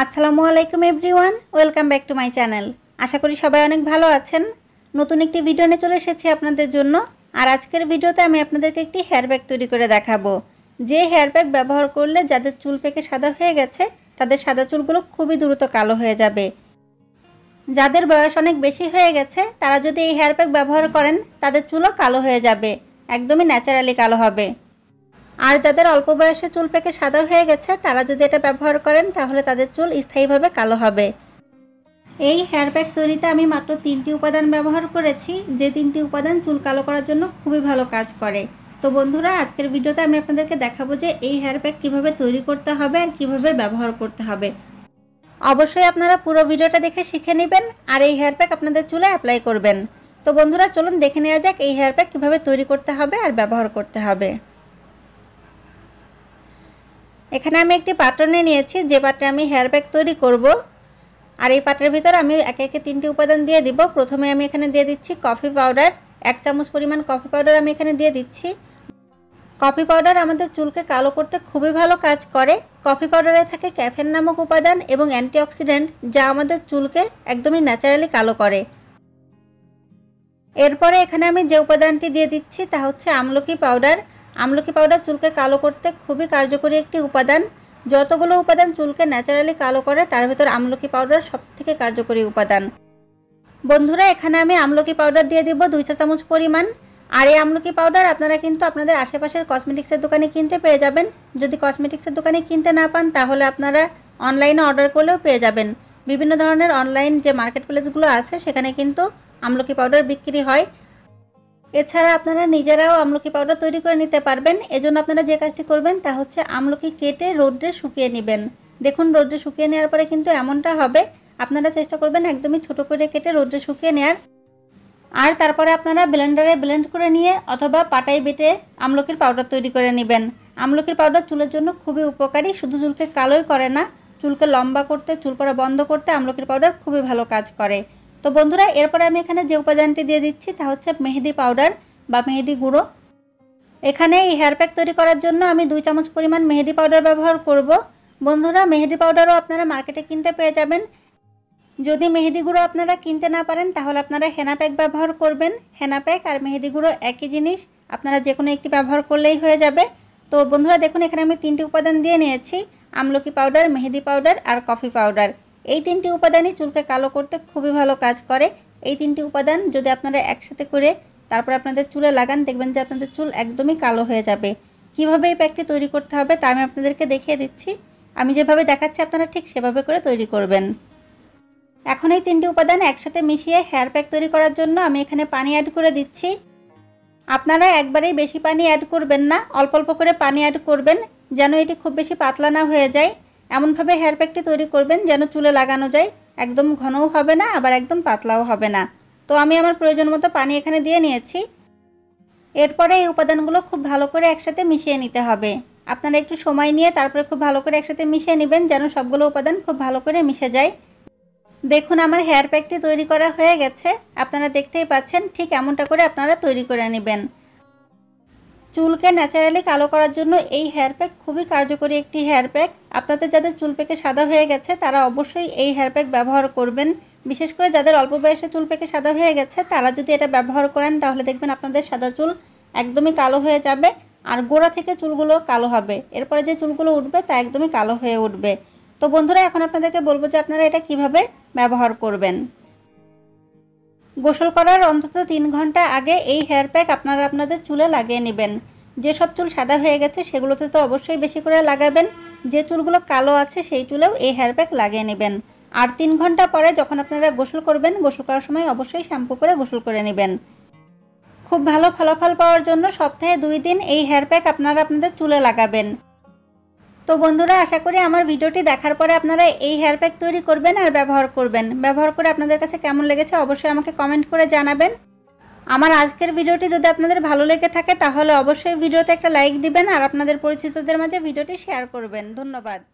আসসালামু আলাইকুম everyone welcome back to my channel আশা করি সবাই অনেক ভালো আছেন নতুন একটি ভিডিও নিয়ে চলে এসেছি আপনাদের জন্য আর আজকের ভিডিওতে আমি আপনাদেরকে একটি হেয়ার ব্যাগ তৈরি করে দেখাবো যে হেয়ার ব্যাগ ব্যবহার করলে যাদের চুল পেকে সাদা হয়ে গেছে তাদের সাদা চুলগুলো খুবই দ্রুত কালো হয়ে যাবে যাদের বয়স অনেক বেশি হয়ে গেছে তারা যদি এই হেয়ার ব্যাগ ব্যবহার করেন তাদের চুলও কালো হয়ে যাবে একদমই ন্যাচারালি কালো হবে আর যাদের অল্প বয়সে চুল পেকে সাদা হয়ে গেছে তারা যদি এটা ব্যবহার করেন তাহলে তাদের চুল স্থায়ীভাবে কালো হবে এই হেয়ার প্যাক তৈরিতে আমি মাত্র তিনটি উপাদান ব্যবহার করেছি যে তিনটি উপাদান চুল কালো করার জন্য খুবই ভালো কাজ করে তো বন্ধুরা আজকের ভিডিওতে আমি আপনাদেরকে দেখাবো যে এই হেয়ার প্যাক কীভাবে তৈরি করতে হবে আর কীভাবে ব্যবহার করতে হবে অবশ্যই আপনারা পুরো ভিডিওটা দেখে শিখে নেবেন আর এই হেয়ার প্যাক আপনাদের চুলে অ্যাপ্লাই করবেন তো বন্ধুরা চলুন দেখে নেওয়া যাক এই হেয়ার প্যাক কীভাবে তৈরি করতে হবে আর ব্যবহার করতে হবে এখানে আমি একটি পাত্র নিয়ে নিয়েছি যে পাত্রে আমি হেয়ার ব্যাগ তৈরি করব আর এই পাত্রের ভিতর আমি একে একে তিনটি উপাদান দিয়ে দিব প্রথমে আমি এখানে দিয়ে দিচ্ছি কফি পাউডার এক চামচ পরিমাণ কফি পাউডার আমি এখানে দিয়ে দিচ্ছি কফি পাউডার আমাদের চুলকে কালো করতে খুবই ভালো কাজ করে কফি পাউডারে থাকে ক্যাফেন নামক উপাদান এবং অ্যান্টিঅক্সিডেন্ট যা আমাদের চুলকে একদমই ন্যাচারালি কালো করে এরপরে এখানে আমি যে উপাদানটি দিয়ে দিচ্ছি তা হচ্ছে আমলকি পাউডার আমলকি পাউডার চুলকে কালো করতে খুবই কার্যকরী একটি উপাদান যতগুলো উপাদান চুলকে ন্যাচারালি কালো করে তার ভেতর আমলকি পাউডার সবথেকে কার্যকরী উপাদান বন্ধুরা এখানে আমি আমলকি পাউডার দিয়ে দিব দুই চা চামচ পরিমাণ আর এই আমলকি পাউডার আপনারা কিন্তু আপনাদের আশেপাশের কসমেটিক্সের দোকানে কিনতে পেয়ে যাবেন যদি কসমেটিক্সের দোকানে কিনতে না পান তাহলে আপনারা অনলাইনে অর্ডার করলেও পেয়ে যাবেন বিভিন্ন ধরনের অনলাইন যে মার্কেট প্লেসগুলো আছে সেখানে কিন্তু আমলকি পাউডার বিক্রি হয় এছাড়া আপনারা নিজেরাও আমলকি পাউডার তৈরি করে নিতে পারবেন এজন্য আপনারা যে কাজটি করবেন তা হচ্ছে আমলকি কেটে রোদ্রে শুকিয়ে নেবেন দেখুন রোদ্রে শুকিয়ে নেওয়ার পরে কিন্তু এমনটা হবে আপনারা চেষ্টা করবেন একদমই ছোট করে কেটে রোদ্রে শুকিয়ে নেওয়ার আর তারপরে আপনারা ব্লেন্ডারে ব্লেন্ড করে নিয়ে অথবা পাটাই বেটে আমলকির পাউডার তৈরি করে নেবেন আমলকির পাউডার চুলের জন্য খুবই উপকারী শুধু চুলকে কালোই করে না চুলকে লম্বা করতে চুল পড়া বন্ধ করতে আমলকির পাউডার খুবই ভালো কাজ করে তো বন্ধুরা এরপরে আমি এখানে যে উপাদানটি দিয়ে দিচ্ছি তা হচ্ছে মেহেদি পাউডার বা মেহেদি গুঁড়ো এখানে এই হেয়ার প্যাক তৈরি করার জন্য আমি দুই চামচ পরিমাণ মেহেদি পাউডার ব্যবহার করব বন্ধুরা মেহেদি পাউডারও আপনারা মার্কেটে কিনতে পেয়ে যাবেন যদি মেহেদি গুঁড়ো আপনারা কিনতে না পারেন তাহলে আপনারা হেনা প্যাক ব্যবহার করবেন হেনা প্যাক আর মেহেদি গুঁড়ো একই জিনিস আপনারা যে কোনো একটি ব্যবহার করলেই হয়ে যাবে তো বন্ধুরা দেখুন এখানে আমি তিনটি উপাদান দিয়ে নিয়েছি আমলকি পাউডার মেহেদি পাউডার আর কফি পাউডার এই তিনটি উপাদানই চুলকে কালো করতে খুবই ভালো কাজ করে এই তিনটি উপাদান যদি আপনারা একসাথে করে তারপর আপনাদের চুলে লাগান দেখবেন যে আপনাদের চুল একদমই কালো হয়ে যাবে কিভাবে এই প্যাকটি তৈরি করতে হবে তা আমি আপনাদেরকে দেখিয়ে দিচ্ছি আমি যেভাবে দেখাচ্ছি আপনারা ঠিক সেভাবে করে তৈরি করবেন এখন এই তিনটি উপাদান একসাথে মিশিয়ে হেয়ার প্যাক তৈরি করার জন্য আমি এখানে পানি অ্যাড করে দিচ্ছি আপনারা একবারেই বেশি পানি অ্যাড করবেন না অল্প অল্প করে পানি অ্যাড করবেন যেন এটি খুব বেশি পাতলা না হয়ে যায় এমনভাবে হেয়ার প্যাকটি তৈরি করবেন যেন চুলে লাগানো যায় একদম ঘনও হবে না আবার একদম পাতলাও হবে না তো আমি আমার প্রয়োজন মতো পানি এখানে দিয়ে নিয়েছি এরপরে এই উপাদানগুলো খুব ভালো করে একসাথে মিশিয়ে নিতে হবে আপনারা একটু সময় নিয়ে তারপরে খুব ভালো করে একসাথে মিশিয়ে নেবেন যেন সবগুলো উপাদান খুব ভালো করে মিশে যায় দেখুন আমার হেয়ার প্যাকটি তৈরি করা হয়ে গেছে আপনারা দেখতেই পাচ্ছেন ঠিক এমনটা করে আপনারা তৈরি করে নেবেন চুলকে ন্যাচারালি কালো করার জন্য এই হেয়ার প্যাক খুবই কার্যকরী একটি হেয়ার প্যাক আপনাদের যাদের চুল পেকে সাদা হয়ে গেছে তারা অবশ্যই এই হেয়ার প্যাক ব্যবহার করবেন বিশেষ করে যাদের অল্প বয়সে চুল পেকে সাদা হয়ে গেছে তারা যদি এটা ব্যবহার করেন তাহলে দেখবেন আপনাদের সাদা চুল একদমই কালো হয়ে যাবে আর গোড়া থেকে চুলগুলো কালো হবে এরপরে যে চুলগুলো উঠবে তা একদমই কালো হয়ে উঠবে তো বন্ধুরা এখন আপনাদেরকে বলবো যে আপনারা এটা কিভাবে ব্যবহার করবেন গোসল করার অন্তত তিন ঘন্টা আগে এই হেয়ার প্যাক আপনারা আপনাদের চুলে লাগিয়ে নেবেন যেসব চুল সাদা হয়ে গেছে সেগুলোতে তো অবশ্যই বেশি করে লাগাবেন যে চুলগুলো কালো আছে সেই চুলেও এই হেয়ার প্যাক লাগিয়ে নেবেন আর তিন ঘন্টা পরে যখন আপনারা গোসল করবেন গোসল করার সময় অবশ্যই শ্যাম্পু করে গোসল করে নেবেন খুব ভালো ফলাফল পাওয়ার জন্য সপ্তাহে দুই দিন এই হেয়ার প্যাক আপনারা আপনাদের চুলে লাগাবেন তো বন্ধুরা আশা করি আমার ভিডিওটি দেখার পরে আপনারা এই হেয়ার প্যাক তৈরি করবেন আর ব্যবহার করবেন ব্যবহার করে আপনাদের কাছে কেমন লেগেছে অবশ্যই আমাকে কমেন্ট করে জানাবেন আমার আজকের ভিডিওটি যদি আপনাদের ভালো লেগে থাকে তাহলে অবশ্যই ভিডিওতে একটা লাইক দিবেন আর আপনাদের পরিচিতদের মাঝে ভিডিওটি শেয়ার করবেন ধন্যবাদ